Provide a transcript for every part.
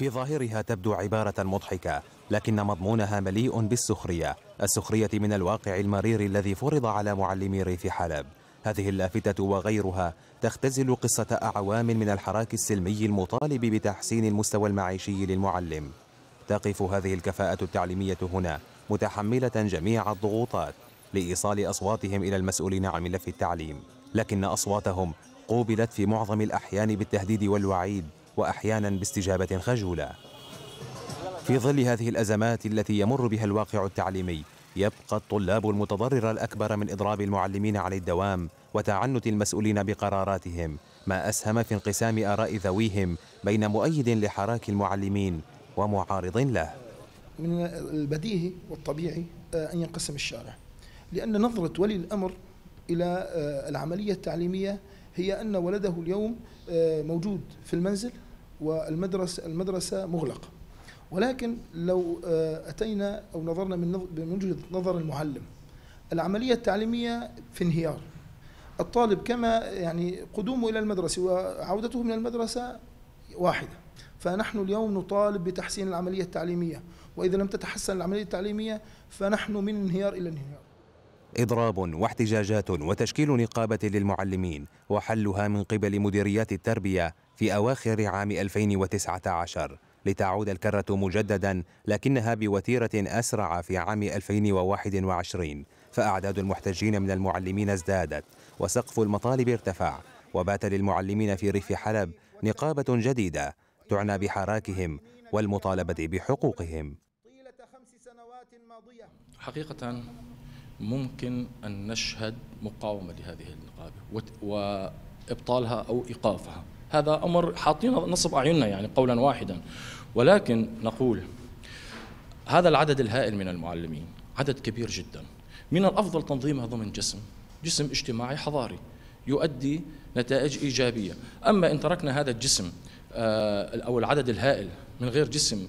في ظاهرها تبدو عبارة مضحكة لكن مضمونها مليء بالسخرية السخرية من الواقع المرير الذي فرض على معلمي ريف حلب هذه اللافتة وغيرها تختزل قصة أعوام من الحراك السلمي المطالب بتحسين المستوى المعيشي للمعلم تقف هذه الكفاءة التعليمية هنا متحملة جميع الضغوطات لإيصال أصواتهم إلى المسؤولين عن ملف التعليم لكن أصواتهم قوبلت في معظم الأحيان بالتهديد والوعيد وأحيانا باستجابة خجولة في ظل هذه الأزمات التي يمر بها الواقع التعليمي يبقى الطلاب المتضرر الأكبر من إضراب المعلمين على الدوام وتعنت المسؤولين بقراراتهم ما أسهم في انقسام آراء ذويهم بين مؤيد لحراك المعلمين ومعارض له من البديهي والطبيعي آه، أن ينقسم الشارع لأن نظرة ولي الأمر إلى آه، العملية التعليمية هي أن ولده اليوم آه، موجود في المنزل والمدرسة المدرسة مغلقة ولكن لو آه، أتينا أو نظرنا من وجهة نظر المعلم العملية التعليمية في انهيار الطالب كما يعني قدومه إلى المدرسة وعودته من المدرسة واحدة فنحن اليوم نطالب بتحسين العملية التعليمية وإذا لم تتحسن العملية التعليمية فنحن من انهيار إلى انهيار إضراب واحتجاجات وتشكيل نقابة للمعلمين وحلها من قبل مديريات التربية في أواخر عام 2019 لتعود الكرة مجددا لكنها بوتيرة أسرع في عام 2021 فأعداد المحتجين من المعلمين ازدادت وسقف المطالب ارتفع وبات للمعلمين في ريف حلب نقابة جديدة تعنى بحراكهم والمطالبة بحقوقهم حقيقة ممكن أن نشهد مقاومة لهذه النقابة وإبطالها أو إيقافها هذا أمر حاطين نصب أعيننا يعني قولا واحدا ولكن نقول هذا العدد الهائل من المعلمين عدد كبير جدا من الأفضل تنظيمها ضمن جسم جسم اجتماعي حضاري يؤدي نتائج إيجابية أما إن تركنا هذا الجسم آه، أو العدد الهائل من غير جسم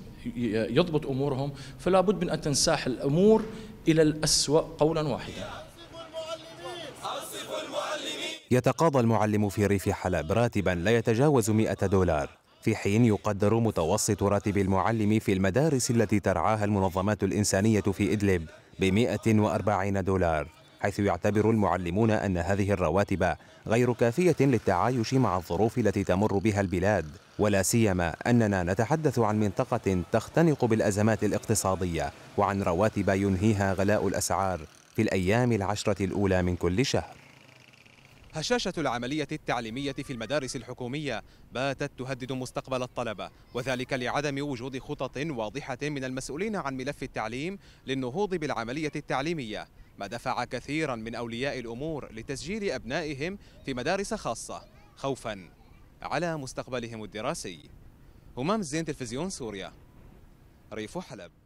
يضبط أمورهم فلا بد من أن تنساح الأمور إلى الأسوأ قولا واحدا يتقاضى المعلم في ريف حلب راتبا لا يتجاوز مئة دولار في حين يقدر متوسط راتب المعلم في المدارس التي ترعاها المنظمات الإنسانية في إدلب بمئة 140 دولار حيث يعتبر المعلمون أن هذه الرواتب غير كافية للتعايش مع الظروف التي تمر بها البلاد ولا سيما أننا نتحدث عن منطقة تختنق بالأزمات الاقتصادية وعن رواتب ينهيها غلاء الأسعار في الأيام العشرة الأولى من كل شهر هشاشة العملية التعليمية في المدارس الحكومية باتت تهدد مستقبل الطلبة وذلك لعدم وجود خطط واضحة من المسؤولين عن ملف التعليم للنهوض بالعملية التعليمية ما دفع كثيرا من أولياء الأمور لتسجيل أبنائهم في مدارس خاصة خوفا على مستقبلهم الدراسي همام الزين تلفزيون سوريا ريف حلب